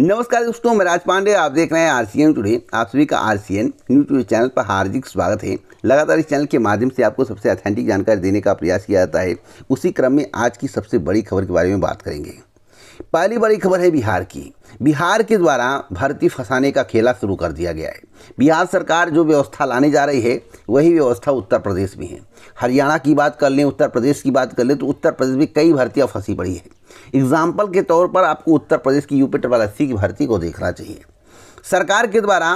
नमस्कार दोस्तों मैं राज पांडे आप देख रहे हैं आर सी एन टुडे आप सभी का R C N news today channel पर हार्दिक स्वागत है लगातार इस चैनल के माध्यम से आपको सबसे ऑथेंटिक जानकारी देने का प्रयास किया जाता है उसी क्रम में आज की सबसे बड़ी खबर के बारे में बात करेंगे पहली बड़ी खबर है बिहार की बिहार के द्वारा भर्ती फंसाने का खेला शुरू कर दिया गया है बिहार सरकार जो व्यवस्था लाने जा रही है वही व्यवस्था उत्तर प्रदेश में है हरियाणा की बात कर लें उत्तर प्रदेश की बात कर लें तो उत्तर प्रदेश में कई भर्तियाँ फंसी पड़ी है एग्जाम्पल के तौर पर आपको उत्तर प्रदेश की यूपी ट्रिपल एस की भर्ती को देखना चाहिए सरकार के द्वारा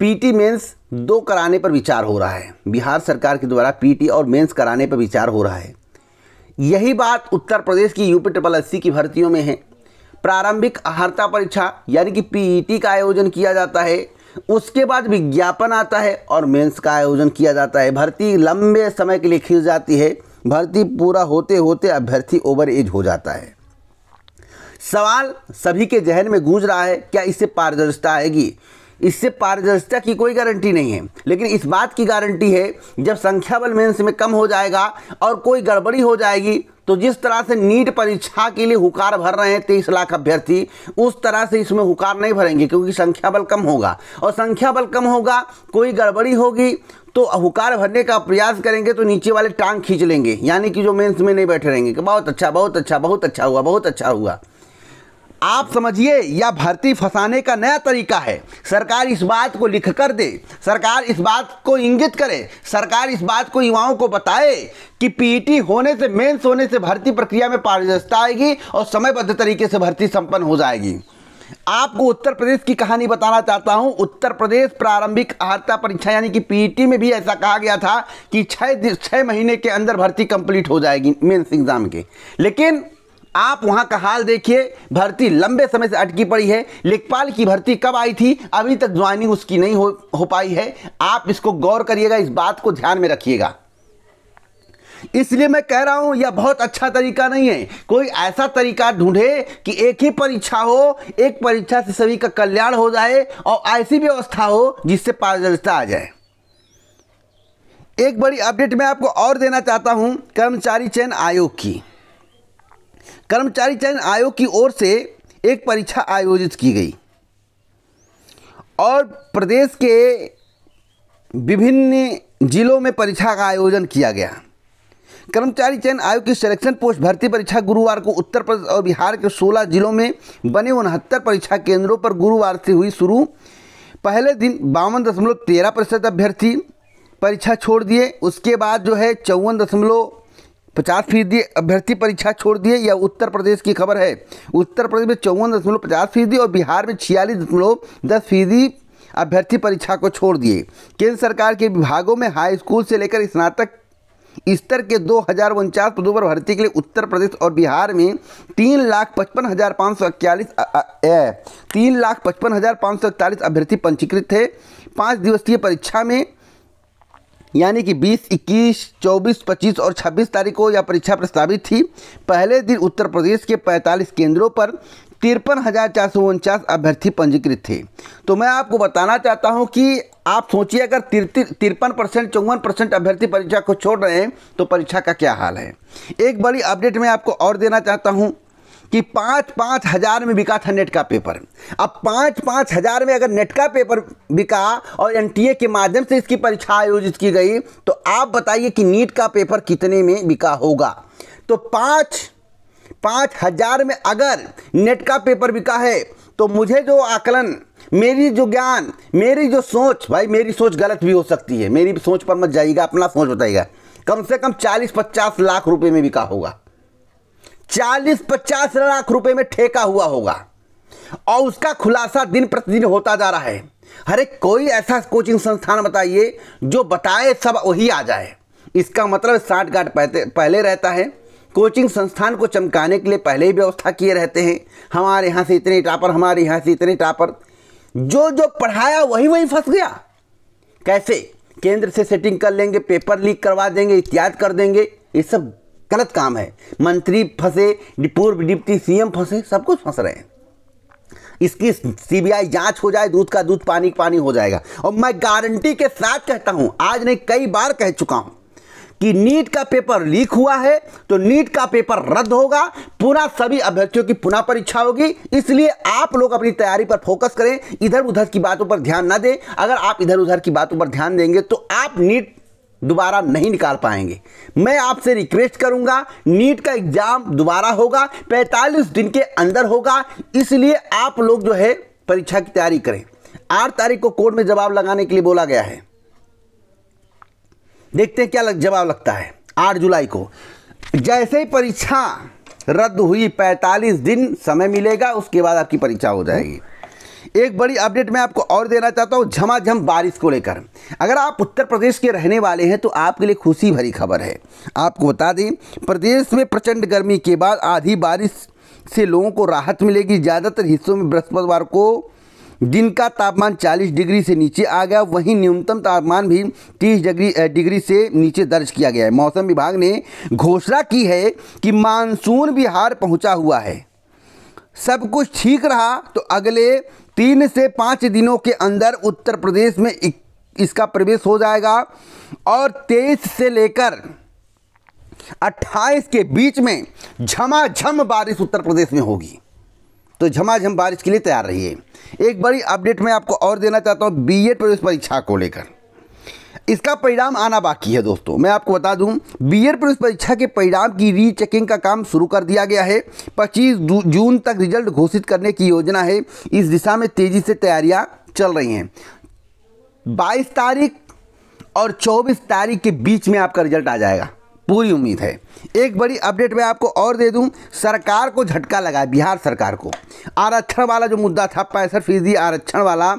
पीटी मेंस दो कराने पर विचार हो रहा है बिहार सरकार के द्वारा पीटी और मेंस कराने पर विचार हो रहा है यही बात उत्तर प्रदेश की यूपी ट्रिपल एस की भर्तियों में है प्रारंभिक अहर्ता परीक्षा यानी कि पीईटी e का आयोजन किया जाता है उसके बाद विज्ञापन आता है और मेंस का आयोजन किया जाता है भर्ती लंबे समय के लिए खींच जाती है भर्ती पूरा होते होते अभ्यर्थी ओवर एज हो जाता है सवाल सभी के जहन में गूंज रहा है क्या इससे पारदर्शिता आएगी इससे पारदर्शिता की कोई गारंटी नहीं है लेकिन इस बात की गारंटी है जब संख्या बल मेन्स में कम हो जाएगा और कोई गड़बड़ी हो जाएगी तो जिस तरह से नीट परीक्षा के लिए हुकार भर रहे हैं तेईस लाख अभ्यर्थी उस तरह से इसमें हुकार नहीं भरेंगे क्योंकि संख्या बल कम होगा और संख्या बल कम होगा कोई गड़बड़ी होगी तो हुकार भरने का प्रयास करेंगे तो नीचे वाले टांग खींच लेंगे यानी कि जो मेंस में नहीं बैठे रहेंगे कि बहुत अच्छा बहुत अच्छा बहुत अच्छा हुआ बहुत अच्छा हुआ आप समझिए यह भर्ती फंसाने का नया तरीका है सरकार इस बात को लिख कर दे सरकार इस बात को इंगित करे सरकार इस बात को युवाओं को बताए कि पीटी होने से मेंस होने से भर्ती प्रक्रिया में पारदर्शिता आएगी और समयबद्ध तरीके से भर्ती संपन्न हो जाएगी आपको उत्तर प्रदेश की कहानी बताना चाहता हूं उत्तर प्रदेश प्रारंभिक अर्ता परीक्षा यानी कि पीटी में भी ऐसा कहा गया था कि छह छः महीने के अंदर भर्ती कंप्लीट हो जाएगी मेंस एग्जाम के लेकिन आप वहां का हाल देखिए भर्ती लंबे समय से अटकी पड़ी है लेखपाल की भर्ती कब आई थी अभी तक ज्वाइनिंग उसकी नहीं हो हो पाई है आप इसको गौर करिएगा इस बात को ध्यान में रखिएगा इसलिए मैं कह रहा हूं यह बहुत अच्छा तरीका नहीं है कोई ऐसा तरीका ढूंढे कि एक ही परीक्षा हो एक परीक्षा से सभी का कल्याण हो जाए और ऐसी व्यवस्था हो जिससे पारदर्शिता आ जाए एक बड़ी अपडेट मैं आपको और देना चाहता हूं कर्मचारी चयन आयोग की कर्मचारी चयन आयोग की ओर से एक परीक्षा आयोजित की गई और प्रदेश के विभिन्न जिलों में परीक्षा का आयोजन किया गया कर्मचारी चयन आयोग की सिलेक्शन पोस्ट भर्ती परीक्षा गुरुवार को उत्तर प्रदेश और बिहार के 16 जिलों में बने उनहत्तर परीक्षा केंद्रों पर गुरुवार से हुई शुरू पहले दिन बावन दशमलव तेरह प्रतिशत अभ्यर्थी परीक्षा छोड़ दिए उसके बाद जो है चौवन दशमलव पचास फीसदी अभ्यर्थी परीक्षा छोड़ दिए यह उत्तर प्रदेश की खबर है उत्तर प्रदेश में चौवन दशमलव पचास फीसदी और बिहार में छियालीस दशमलव दस फीसदी अभ्यर्थी परीक्षा को छोड़ दिए केंद्र सरकार के विभागों में हाई स्कूल से लेकर स्नातक स्तर के दो हज़ार उनचास पदों पर भर्ती के लिए उत्तर प्रदेश और बिहार में तीन लाख पचपन हज़ार पाँच सौ इक्यालीस तीन लाख पचपन हज़ार पाँच सौ इकतालीस अभ्यर्थी पंजीकृत थे पाँच दिवसीय परीक्षा में यानी कि 20, 21, 24, 25 और 26 तारीख को यह परीक्षा प्रस्तावित थी पहले दिन उत्तर प्रदेश के 45 केंद्रों पर तिरपन हज़ार चार सौ उनचास अभ्यर्थी पंजीकृत थे तो मैं आपको बताना चाहता हूं कि आप सोचिए अगर तिरपन परसेंट चौवन परसेंट अभ्यर्थी परीक्षा को छोड़ रहे हैं तो परीक्षा का क्या हाल है एक बड़ी अपडेट मैं आपको और देना चाहता हूँ कि पाँच पाँच हज़ार में बिका था नेट का पेपर अब पाँच पाँच हज़ार में अगर नेट का पेपर बिका और एन के माध्यम से इसकी परीक्षा आयोजित की गई तो आप बताइए कि नीट का पेपर कितने में बिका होगा तो पाँच पाँच हज़ार में अगर नेट का पेपर बिका है तो मुझे जो आकलन मेरी जो ज्ञान मेरी जो सोच भाई मेरी सोच गलत भी हो सकती है मेरी सोच पर मत जाइएगा अपना सोच बताइएगा कम से कम चालीस पचास लाख रुपए में बिका होगा चालीस पचास लाख रुपए में ठेका हुआ होगा और उसका खुलासा दिन प्रतिदिन होता जा रहा है अरे कोई ऐसा कोचिंग संस्थान बताइए जो बताए सब वही आ जाए इसका मतलब साठ गाठ पहले रहता है कोचिंग संस्थान को चमकाने के लिए पहले ही व्यवस्था किए रहते हैं हमारे यहाँ से इतने टापर हमारे यहाँ से इतने टापर जो जो पढ़ाया वही वही फंस गया कैसे केंद्र से सेटिंग कर लेंगे पेपर लीक करवा देंगे इत्यादि कर देंगे ये सब गलत काम है मंत्री फंसे पूर्व डिप्टी सीएम फंसे सब कुछ फंस रहे हैं इसकी सीबीआई जांच हो जाए दूध का दूध पानी पानी हो जाएगा और मैं गारंटी के साथ कहता हूं आज नहीं कई बार कह चुका हूं कि नीट का पेपर लीक हुआ है तो नीट का पेपर रद्द होगा पुनः सभी अभ्यर्थियों की पुनः परीक्षा होगी इसलिए आप लोग अपनी तैयारी पर फोकस करें इधर उधर की बातों पर ध्यान ना दें अगर आप इधर उधर की बातों पर ध्यान देंगे तो आप नीट दोबारा नहीं निकाल पाएंगे मैं आपसे रिक्वेस्ट करूंगा नीट का एग्ज़ाम दोबारा होगा 45 दिन के अंदर होगा इसलिए आप लोग जो है परीक्षा की तैयारी करें आठ तारीख को कोर्ट में जवाब लगाने के लिए बोला गया है देखते हैं क्या लग, जवाब लगता है आठ जुलाई को जैसे ही परीक्षा रद्द हुई 45 दिन समय मिलेगा उसके बाद आपकी परीक्षा हो जाएगी एक बड़ी अपडेट मैं आपको और देना चाहता हूँ झमाझम बारिश को लेकर अगर आप उत्तर प्रदेश के रहने वाले हैं तो आपके लिए खुशी भरी खबर है आपको बता दें प्रदेश में प्रचंड गर्मी के बाद आधी बारिश से लोगों को राहत मिलेगी ज़्यादातर हिस्सों में बृहस्पतिवार को दिन का तापमान 40 डिग्री से नीचे आ गया वहीं न्यूनतम तापमान भी 30 डिग्री डिग्री से नीचे दर्ज किया गया है मौसम विभाग ने घोषणा की है कि मानसून बिहार पहुंचा हुआ है सब कुछ ठीक रहा तो अगले तीन से पाँच दिनों के अंदर उत्तर प्रदेश में इसका प्रवेश हो जाएगा और तेईस से लेकर 28 के बीच में झमाझम बारिश उत्तर प्रदेश में होगी तो झमाझम बारिश के लिए तैयार रहिए एक बड़ी अपडेट मैं आपको और देना चाहता हूँ बीएड प्रवेश परीक्षा को लेकर इसका परिणाम आना बाकी है दोस्तों मैं आपको बता दूं बीयर प्रवेश परीक्षा के परिणाम की रीचेकिंग का काम शुरू कर दिया गया है पच्चीस जून तक रिजल्ट घोषित करने की योजना है इस दिशा में तेज़ी से तैयारियां चल रही हैं 22 तारीख और 24 तारीख के बीच में आपका रिजल्ट आ जाएगा पूरी उम्मीद है एक बड़ी अपडेट मैं आपको और दे दूं सरकार को झटका लगा बिहार सरकार को आरक्षण वाला जो मुद्दा था पैंसठ फीसदी आरक्षण वाला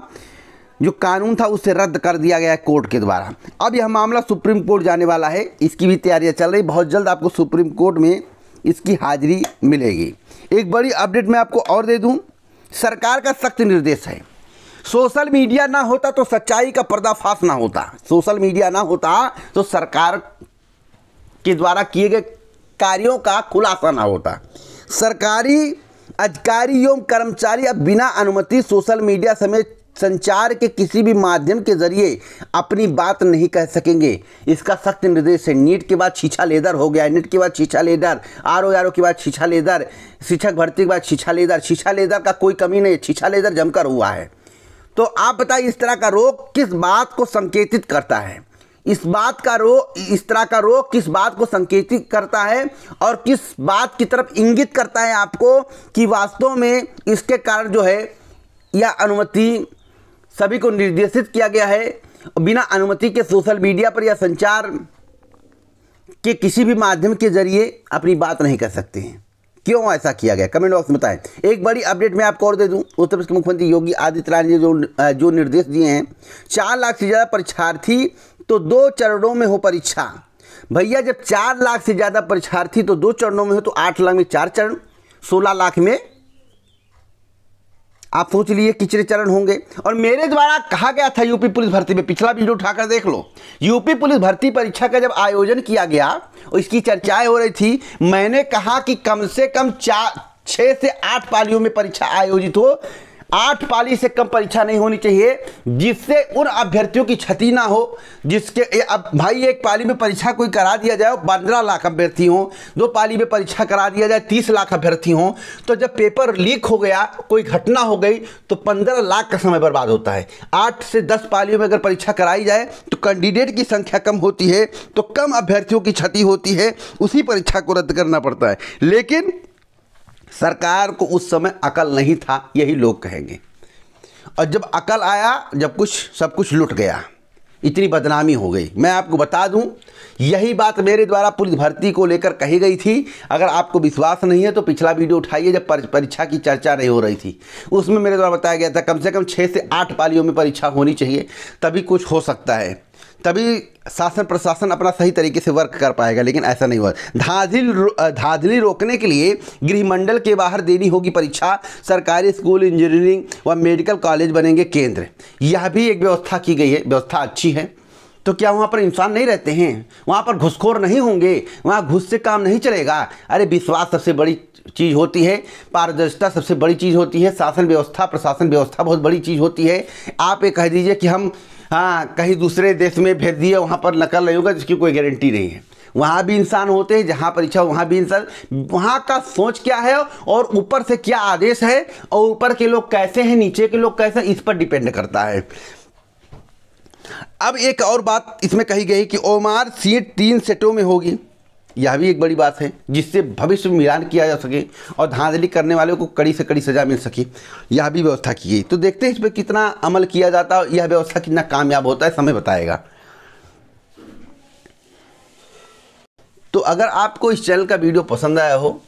जो कानून था उसे रद्द कर दिया गया है कोर्ट के द्वारा अब यह मामला सुप्रीम कोर्ट जाने वाला है इसकी भी तैयारियां चल रही बहुत जल्द आपको सुप्रीम कोर्ट में इसकी हाजिरी मिलेगी एक बड़ी अपडेट मैं आपको और दे दूं सरकार का सख्त निर्देश है सोशल मीडिया ना होता तो सच्चाई का पर्दाफाश ना होता सोशल मीडिया ना होता तो सरकार के द्वारा किए गए कार्यों का खुलासा ना होता सरकारी अधिकारी एवं कर्मचारी अब बिना अनुमति सोशल मीडिया समेत संचार के किसी भी माध्यम के जरिए अपनी बात नहीं कह सकेंगे इसका सख्त निर्देश है नीट के बाद शीछा लेदर हो गया नीट के बाद शीछा लेदर आर ओ आर ओ के बाद शीछा लेदर शिक्षक भर्ती के बाद शीछा लेदर छीछा लेदर का कोई कमी नहीं शीछा लेदर जमकर हुआ है तो आप बताइए इस तरह का रोग किस बात को संकेतित करता है इस बात का रोग इस तरह का रोग किस बात को संकेतित करता है और किस बात की तरफ इंगित करता है आपको कि वास्तव में इसके कारण जो है या अनुमति सभी को निर्देशित किया गया है बिना अनुमति के सोशल मीडिया पर या संचार के किसी भी माध्यम के जरिए अपनी बात नहीं कर सकते हैं क्यों ऐसा किया गया कमेंट बॉक्स में बताएं एक बड़ी अपडेट मैं आपको और दे दूं उत्तर प्रदेश के मुख्यमंत्री योगी आदित्यनाथ ने जो जो निर्देश दिए हैं चार लाख से ज़्यादा परीक्षार्थी तो दो चरणों में हो परीक्षा भैया जब चार लाख से ज़्यादा परीक्षार्थी तो दो चरणों में हो तो आठ लाख में चार चरण सोलह लाख में आप सोच लिए किचरे चरण होंगे और मेरे द्वारा कहा गया था यूपी पुलिस भर्ती में पिछला वीडियो उठाकर देख लो यूपी पुलिस भर्ती परीक्षा का जब आयोजन किया गया और इसकी चर्चाएं हो रही थी मैंने कहा कि कम से कम चार छः से आठ पालियों में परीक्षा आयोजित हो आठ पाली से कम परीक्षा नहीं होनी चाहिए जिससे उन अभ्यर्थियों की क्षति ना हो जिसके अब भाई एक पाली में परीक्षा कोई करा दिया जाए पंद्रह लाख अभ्यर्थी हों दो पाली में परीक्षा करा दिया जाए तीस लाख अभ्यर्थी हों तो जब पेपर लीक हो गया कोई घटना हो गई तो पंद्रह लाख का समय बर्बाद होता है आठ से दस पालियों में अगर परीक्षा कराई जाए तो कैंडिडेट की संख्या कम होती है तो कम अभ्यर्थियों की क्षति होती है उसी परीक्षा को रद्द करना पड़ता है लेकिन सरकार को उस समय अकल नहीं था यही लोग कहेंगे और जब अकल आया जब कुछ सब कुछ लुट गया इतनी बदनामी हो गई मैं आपको बता दूं यही बात मेरे द्वारा पुलिस भर्ती को लेकर कही गई थी अगर आपको विश्वास नहीं है तो पिछला वीडियो उठाइए जब परीक्षा की चर्चा नहीं हो रही थी उसमें मेरे द्वारा बताया गया था कम से कम छः से आठ पालियों में परीक्षा होनी चाहिए तभी कुछ हो सकता है तभी शासन प्रशासन अपना सही तरीके से वर्क कर पाएगा लेकिन ऐसा नहीं हुआ धांधली रो, धांधली रोकने के लिए गृहमंडल के बाहर देनी होगी परीक्षा सरकारी स्कूल इंजीनियरिंग व मेडिकल कॉलेज बनेंगे केंद्र यह भी एक व्यवस्था की गई है व्यवस्था अच्छी है तो क्या वहाँ पर इंसान नहीं रहते हैं वहाँ पर घुसखोर नहीं होंगे वहाँ घुस से काम नहीं चलेगा अरे विश्वास सबसे बड़ी चीज़ होती है पारदर्शिता सबसे बड़ी चीज़ होती है शासन व्यवस्था प्रशासन व्यवस्था बहुत बड़ी चीज़ होती है आप ये कह दीजिए कि हम हाँ कहीं दूसरे देश में भेज दिया वहाँ पर नकल नहीं होगा जिसकी कोई गारंटी नहीं है वहाँ भी इंसान होते हैं जहाँ इच्छा वहाँ भी इंसान वहाँ का सोच क्या है और ऊपर से क्या आदेश है और ऊपर के लोग कैसे हैं नीचे के लोग कैसे इस पर डिपेंड करता है अब एक और बात इसमें कही गई कि ओमार सीट तीन सेटों में होगी यह भी एक बड़ी बात है जिससे भविष्य में मिलान किया जा सके और धांधली करने वाले को कड़ी से कड़ी सजा मिल सके यह भी व्यवस्था की गई तो देखते हैं इस पर कितना अमल किया जाता है यह व्यवस्था कितना कामयाब होता है समय बताएगा तो अगर आपको इस चैनल का वीडियो पसंद आया हो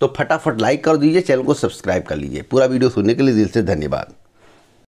तो फटाफट लाइक कर दीजिए चैनल को सब्सक्राइब कर लीजिए पूरा वीडियो सुनने के लिए दिल से धन्यवाद